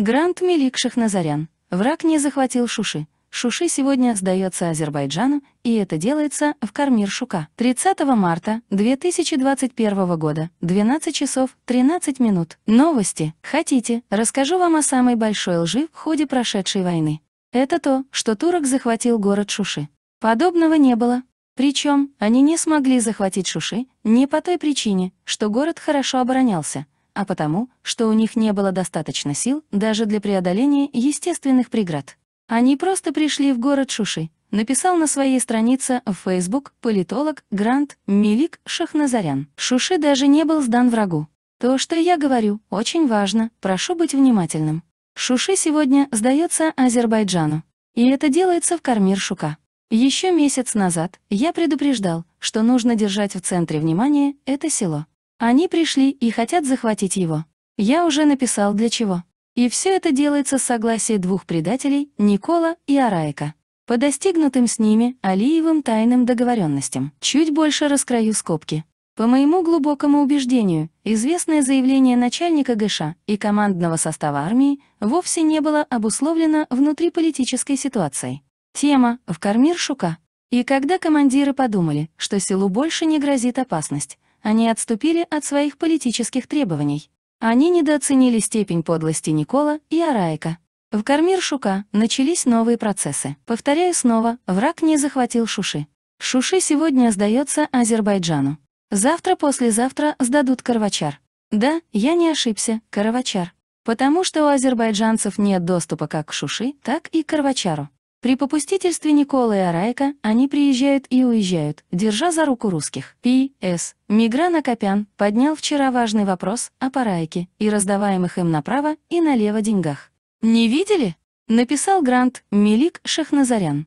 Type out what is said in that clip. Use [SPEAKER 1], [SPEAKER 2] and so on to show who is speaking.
[SPEAKER 1] Грант Меликших Назарян. Враг не захватил Шуши. Шуши сегодня сдается Азербайджану, и это делается в Кармир Шука. 30 марта 2021 года, 12 часов 13 минут. Новости. Хотите, расскажу вам о самой большой лжи в ходе прошедшей войны. Это то, что турок захватил город Шуши. Подобного не было. Причем они не смогли захватить Шуши не по той причине, что город хорошо оборонялся, а потому, что у них не было достаточно сил даже для преодоления естественных преград. Они просто пришли в город Шуши, написал на своей странице в Facebook политолог Грант Милик Шахназарян. Шуши даже не был сдан врагу. То, что я говорю, очень важно, прошу быть внимательным. Шуши сегодня сдается Азербайджану. И это делается в Кармир Шука. Еще месяц назад я предупреждал, что нужно держать в центре внимания это село. Они пришли и хотят захватить его. Я уже написал для чего. И все это делается с согласия двух предателей, Никола и Араика. По достигнутым с ними Алиевым тайным договоренностям. Чуть больше раскрою скобки. По моему глубокому убеждению, известное заявление начальника ГШ а и командного состава армии вовсе не было обусловлено внутриполитической ситуацией. Тема «В кормир Шука». И когда командиры подумали, что силу больше не грозит опасность, они отступили от своих политических требований. Они недооценили степень подлости Никола и Араика. В Кармир Шука начались новые процессы. Повторяю снова, враг не захватил Шуши. Шуши сегодня сдается Азербайджану. Завтра-послезавтра сдадут Карвачар. Да, я не ошибся, Карвачар. Потому что у азербайджанцев нет доступа как к Шуши, так и к Карвачару. При попустительстве Николы и Арайка они приезжают и уезжают, держа за руку русских. П.С. Мигран Акопян поднял вчера важный вопрос о Парайке и раздаваемых им направо и налево деньгах. «Не видели?» — написал Грант Мелик Шахназарян.